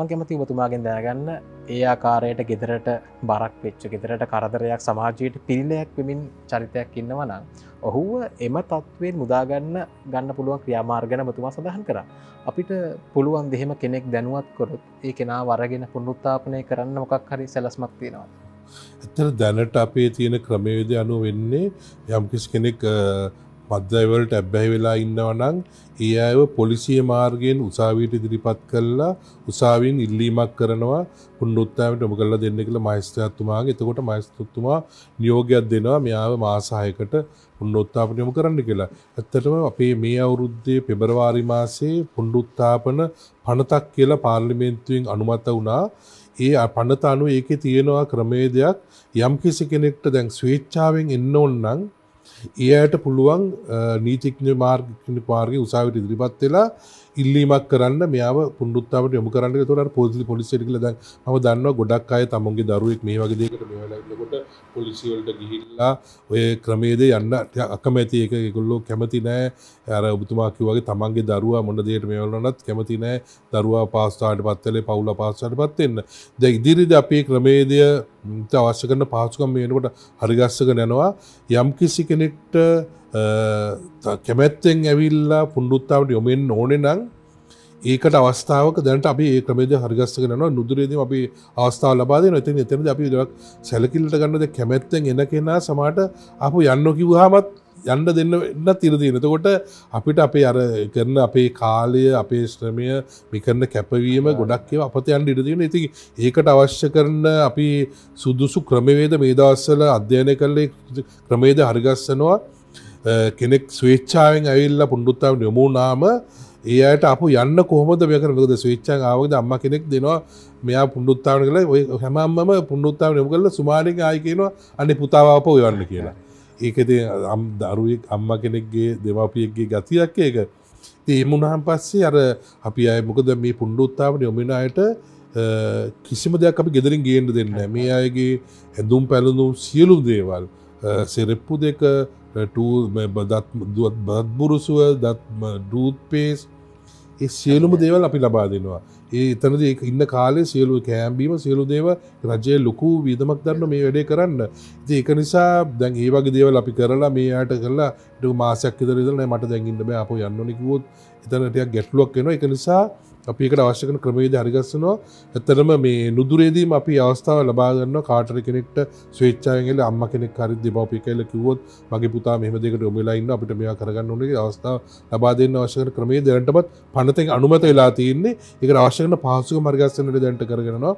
මං කැමති ඔබතුමාගෙන් දෑගන්න ඒ ආකාරයට ගෙදරට බරක් වෙච්ච ගෙදරට කරදරයක් සමාජයට පිරිලයක් වෙමින් චරිතයක් ඉන්නවනම් ඔහුව එම තත්ත්වයෙන් මුදාගන්න ගන්න පුළුවන් ක්‍රියාමාර්ගන මතුමා සඳහන් කර අපිට පුළුවන් දෙහෙම කෙනෙක් දැනුවත් කොරොත් ඒ කෙනා වරගෙන පුුණුත්තාපනය කරන්න මොකක් හරි සැලස්මක් තියෙනවා ඇතර දැනට අපේ තියෙන ක්‍රමේද අනු වෙන්නේ යම්කිස් කෙනෙක් මධ්‍යවලට ඇබ්බැහි වෙලා ඉන්නවනං ඒ අයව පොලිසිය මාර්ගයෙන් උසාවීට ඉදිරිපත් කල්ලා උසාවීන් ඉල්ලීමක් කරනවා පුන්නුත්තාවට ඔම කල්ලා දෙන්න කියලා මයිස්ත්‍රයත්තුමාගේ එතකොට මයිස්තුත්තුමා නියෝගයක් දෙනවා මෙයාව මාසායකට පුන්නුත්තාපන යොමු කරන්න කියලා. ඇත්තටම අපේ මේ අවුරුද්දේ පෙබරවාරි මාසේ පුන්නුත්තාපන පනතක් කියලා පාර්ලිමේන්තුවෙන් අනුමත වුණා. ඒ පනත අනුව ඒකේ තියෙනවා ක්‍රමේදයක් යම් කිසි කෙනෙක්ට දැන් ස්වේච්ඡාවෙන් එන්න ඕනනම් ඒ අයට පුළුවන් නීතිඥ මාර්ගික පාර්ග උසාවිට ඉදිරිපත් වෙලා ඉල්ලීමක් කරන්න මෙයාව පුන්දුත්තාවට යොමු කරන්න තොට පොදි පොලිසිටිල ද ම දන්න ගොඩක් අය තමුන්ගේ දරුවෙක් මේ වගේදකට පොලිසිවලට ගිහිල්ලා ඔය ක්‍රමේද යන්න අකමැති එක ගොල්ලෝ කැමති නෑ ඇර ඔබතුමාකි වගේ තමන්ගේ දරවා මොනදයට මේවලනත් කැමති නෑ දරවා පාස්ටාට පත්තලේ පවුල පාස්ටට පත්වෙන්න ද ඉදිරිද අපේ ක්‍රමේදය අවශ්‍ය කරන පාසුකම් වෙනකොට හරිගස්සක නැනවා යම් කිසි කෙනෙක්ට කැමැත්තෙන් ඇවිල්ලා පුන්ඩුත්තාවට යොමෙන් ඕනෙ නං ඒකට අවස්ථාවක දැනට අපි ඒ ක්‍රමේද හරිගස්සගෙනවා නුදුරේදම අපි අවස්ථාව ලබාදන ඇතින් එතනද අපි දක් සැලකිල්ට ගන්නද කැමැත්තෙන් එන කෙනා සමට අපපු යන්න කිව්හාමත් යන්න දෙන්න එන්න තිරදීනතකොට අපිට අපේ අර කරන අපේ කාලය අපේ ශ්‍රමය මිකරන්න කැපවීම ගොඩක්ව අපත යන්න ඉඩදීන ඉති ඒකට අවශ්‍ය කරන අපි සුදුසු ක්‍රමවේද මේ දවස්සල අධ්‍යයනය කරලේ ක්‍රමේද හරිගස්සනවා කෙනෙක් ස්වේච්චාවෙන් ඇවිල්ල පුඩුත්තාව යොමුනාම ඒයට අප යන්න කොහොමද මේකරකද ස්විච්චන් ආවද අම්ම කෙනෙක් දෙනවා මෙයා පුඩුත්තාවන කළ ඔය හැමම්ම පුඩුත්තාව යමු කරල සුමාරික ආය කියනවා අනි පුතාවප ඔයවන්න කියලා ඒකද අම් දරුවෙක් අම්ම කෙනෙක්ගේ දෙමාපියක්ගේ ගතියක් ඒක ඒමුණහන් පස්සේ අර අපි අය මොකද මේ පුණ්ඩුත්තාවට යොමෙන අයට කිසිම දෙයක් අපි ගෙදරින් ගේන්න දෙන්න මේ අයගේ ඇඳුම් පැළඳුම් සියලුම් දේවල් සෙරෙප්පු දෙක බදත්බුරුසුව දත් ඩූත් පේස් ඒ සියලුම දේවල් අපි ලබා දෙනවා ඒ එතනද ඉන්න කාලේ සියලු කෑම්බීම සියලු දේව රජය ලොකු වීදමක් දන්න මේ වැඩේ කරන්න ඉති එක නිසා දැන් ඒ වගේ දේවල් අපි කරලා මේ අයට කරලා මාසයක් ඉදරදන මට දැගින්ට බෑ අප යන්නනෙකුත් එතනටයක් ගැටලුවක් එෙන එක නිසා අපිකට අවශ්‍යකන ක්‍රමේද හරිගස්සනවා ඇතරම මේ නුදුරේදීම අපි අවස්ථාව ලබාගන්න කාටර කෙනෙක්ට ස්වේච්චායගල අම්ම කෙනෙක් හරි දෙමපි කල කිවොත් මගේ පුතා මෙහමදකට ඔමලාඉන්න අපිට මෙයා කරගන්න ඕනේ අවස්ථාව ලබා දෙන්න අවශ්‍යකන ක්‍රමේ දැනටමත් පනතෙන් අනුමත වෙලා තියෙන්නේ එක අවශ්‍ය ලක්ෂණ පහසුක මර්ගස්සනට දැන්ට කරගෙනවා